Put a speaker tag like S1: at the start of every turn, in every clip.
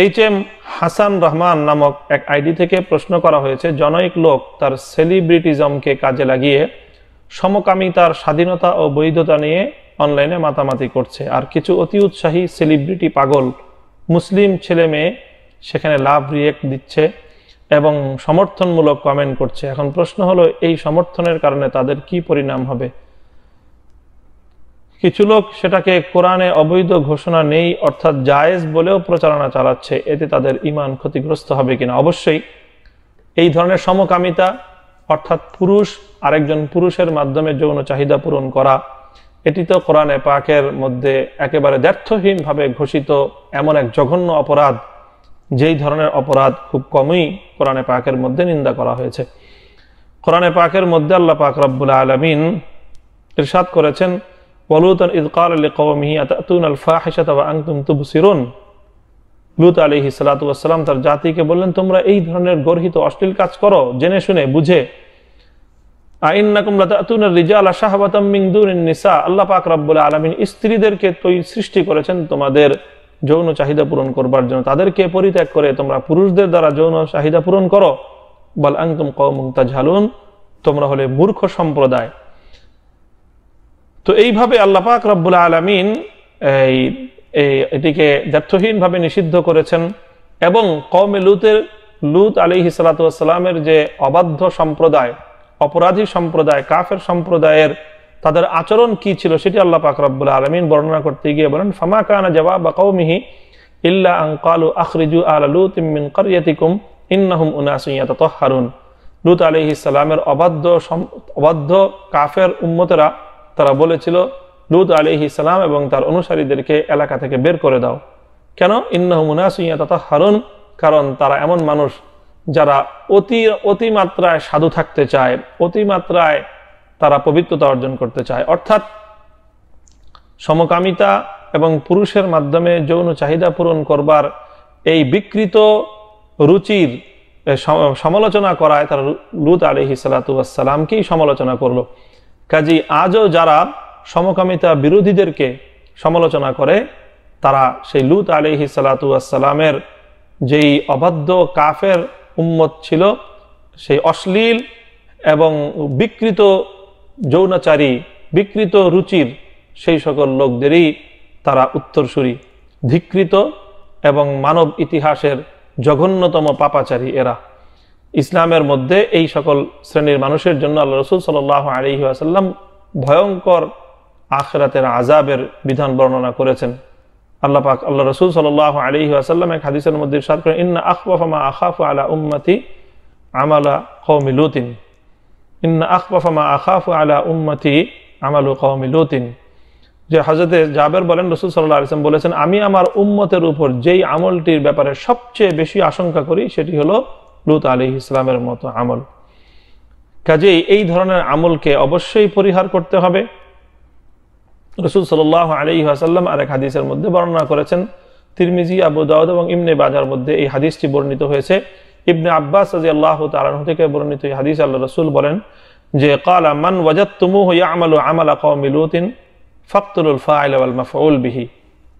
S1: H M Hasan Rahman নামক এক ID থেকে প্রশ্ন করা হয়েছে জনৈক লোক তার সেলিব্রিটিজমকে কাজে লাগিয়ে সমকামিতার স্বাধীনতা ও বৈধতা নিয়ে অনলাইনে মাতামাতি করছে আর কিছু অতি উৎসাহী সেলিব্রিটি পাগল মুসলিম ছেলে মেয়ে সেখানে লাভ রিয়েক্ট দিচ্ছে এবং সমর্থনমূলক কমেন্ট করছে এখন প্রশ্ন হলো এই সমর্থনের কারণে তাদের কি পরিণাম হবে কিছু লোক সেটাকে কোরআনে অবৈধ ঘোষণা নেই অর্থাৎ জায়েজ বলেও প্রচারণা চালাচ্ছে এতে তাদের ইমান ক্ষতিগ্রস্ত হবে কিনা অবশ্যই এই ধরনের সমকামিতা অর্থাৎ পুরুষ আরেকজন পুরুষের মাধ্যমে যৌন চাহিদা পূরণ করা এটি তো কোরআনে পাকের মধ্যে একেবারে ব্যর্থহীনভাবে ঘোষিত এমন এক জঘন্য অপরাধ যেই ধরনের অপরাধ খুব কমই কোরআনে পাকের মধ্যে নিন্দা করা হয়েছে কোরআনে পাকের মধ্যে আল্লাহ পাক রব্বুল আলমিন ইরশাদ করেছেন ওয়ালুতন ইজকাল আলী কৌমিহি আতাতুন আল ফাহিসাত বা লুত আলহি সালাতাম তার জাতিকে বললেন তোমরা এই ধরনের গর্হিত অশ্লীল কাজ করো জেনে শুনে বুঝে আল্লাহ পাক রাব্বুল আলমিন স্ত্রীদেরকে তৈ সৃষ্টি করেছেন তোমাদের যৌন চাহিদা পূরণ করবার জন্য তাদেরকে পরিত্যাগ করে তোমরা পুরুষদের দ্বারা যৌন চাহিদা পূরণ করো বল আংতুম কৌমুং ঝালুন তোমরা হলে মূর্খ সম্প্রদায় তো এইভাবে আল্লাহ পাক রব্বুল আলমিন এই এটিকে দ্ব্যর্থহীনভাবে নিষিদ্ধ করেছেন এবং কমে লুতের লুত আলী হিসালাতামের যে অবাধ্য সম্প্রদায় অপরাধী সম্প্রদায় কাফের সম্প্রদায়ের তাদের আচরণ কি ছিল সেটি আল্লাহ পাক রব্বুল আলমিন বর্ণনা করতে গিয়ে বলেন ফামা কানা জবা বা কৌমিহি ইল্লা আংকালু আখরিজু আলুত করিয়াতিকুম ইন্নাহুম উনাসইয়াত হারুন লুত আলী ইসালামের অবাধ্য অবাধ্য কাফের উম্মতেরা তারা বলেছিল লুদ আলি ইসালাম এবং তার অনুসারীদেরকে এলাকা থেকে বের করে দাও কেন ইন্নহমুনাসিয়া তথা হারুন কারণ তারা এমন মানুষ যারা অতি অতিমাত্রায় সাধু থাকতে চায় অতিমাত্রায় তারা পবিত্রতা অর্জন করতে চায় অর্থাৎ সমকামিতা এবং পুরুষের মাধ্যমে যৌন চাহিদা পূরণ করবার এই বিকৃত রুচির সমালোচনা করায় তারা লুত আলি সালাতামকেই সমালোচনা করলো কাজী আজও যারা সমকামিতা বিরোধীদেরকে সমালোচনা করে তারা সেই লুত আলিহি সালাতু আসসালামের যেই অবাধ্য কাফের উম্মত ছিল সেই অশ্লীল এবং বিকৃত যৌনাচারী বিকৃত রুচির সেই সকল লোকদেরই তারা উত্তরসূরি ধিকৃত এবং মানব ইতিহাসের জঘন্যতম পাপাচারী এরা ইসলামের মধ্যে এই সকল শ্রেণীর মানুষের জন্য আল্লাহ রসুল সাল্লাহ আলহি আসাল্লাম ভয়ঙ্কর আখরাতের আজাবের বিধান বর্ণনা করেছেন আল্লাহ পাক আল্লাহ রসুল সাল্লাহ আলহি আসাল্লাম এক হাদিসের মধ্যে ইরশাদ করেন ইন্না আখবাফামা আখাফ আলা উম্মতি আমালা কৌমিলুতিন লুতিন ইন্না আখবাফামা আখাফ আলা উম্মতি আমালু কৌমিলুতিন যে হজরতে জাবের বলেন রসুল সাল্লাহ আলিয়াম বলেছেন আমি আমার উম্মতের উপর যেই আমলটির ব্যাপারে সবচেয়ে বেশি আশঙ্কা করি সেটি হলো লুত আলী ইসলামের মতো আমল কাজেই এই ধরনের আমলকে অবশ্যই পরিহার করতে হবে রসুল সাল আলী আসাল্লাম আরেক হাদিসের মধ্যে বর্ণনা করেছেন তিরমিজি আবু দাউদ এবং ইমনে বাজার মধ্যে এই হাদিসটি বর্ণিত হয়েছে ইবনে আব্বাস আজি আল্লাহ তালাহ থেকে বর্ণিত এই হাদিস আল্লাহ রসুল বলেন যে কালা মান ওয়াজাত্তুমু হইয়া আমল আমালা কমিলুতিন ফাক্তুল ফাইল আল বিহি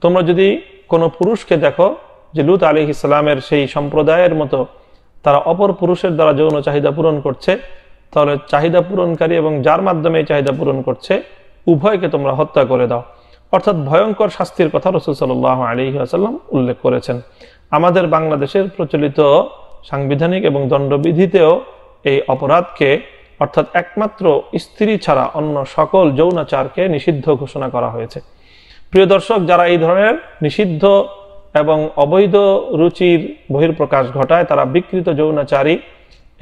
S1: তোমরা যদি কোনো পুরুষকে দেখো যে লুত আলী ইসলামের সেই সম্প্রদায়ের মতো তারা অপর পুরুষের দ্বারা যৌন চাহিদা পূরণ করছে তাহলে চাহিদা পূরণকারী এবং যার মাধ্যমে এই চাহিদা পূরণ করছে উভয়কে তোমরা হত্যা করে দাও অর্থাৎ ভয়ঙ্কর শাস্তির কথা রসুল সাল আলী আসাল্লাম উল্লেখ করেছেন আমাদের বাংলাদেশের প্রচলিত সাংবিধানিক এবং দণ্ডবিধিতেও এই অপরাধকে অর্থাৎ একমাত্র স্ত্রী ছাড়া অন্য সকল যৌনাচারকে নিষিদ্ধ ঘোষণা করা হয়েছে প্রিয় দর্শক যারা এই ধরনের নিষিদ্ধ এবং অবৈধ রুচির বহির্প্রকাশ ঘটায় তারা বিকৃত যৌনাচারী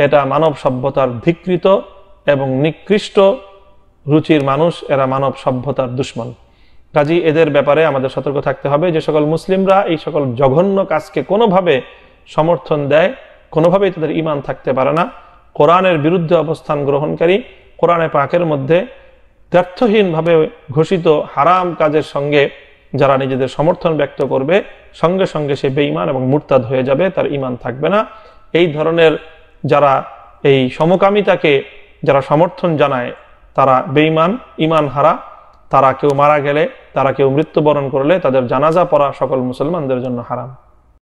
S1: এটা মানব সভ্যতার ধিকৃত এবং নিকৃষ্ট রুচির মানুষ এরা মানব সভ্যতার দুশ্মন কাজী এদের ব্যাপারে আমাদের সতর্ক থাকতে হবে যে সকল মুসলিমরা এই সকল জঘন্য কাজকে কোনোভাবে সমর্থন দেয় কোনোভাবেই তাদের ইমান থাকতে পারে না কোরআনের বিরুদ্ধে অবস্থান গ্রহণকারী কোরআনে পাকের মধ্যে ব্যর্থহীনভাবে ঘোষিত হারাম কাজের সঙ্গে যারা নিজেদের সমর্থন ব্যক্ত করবে সঙ্গে সঙ্গে সে বেঈমান এবং মুরতাদ হয়ে যাবে তার ইমান থাকবে না এই ধরনের যারা এই সমকামিতাকে যারা সমর্থন জানায় তারা বেঈমান ইমান হারা তারা কেউ মারা গেলে তারা কেউ মৃত্যুবরণ করলে তাদের জানাজা পড়া সকল মুসলমানদের জন্য হারাম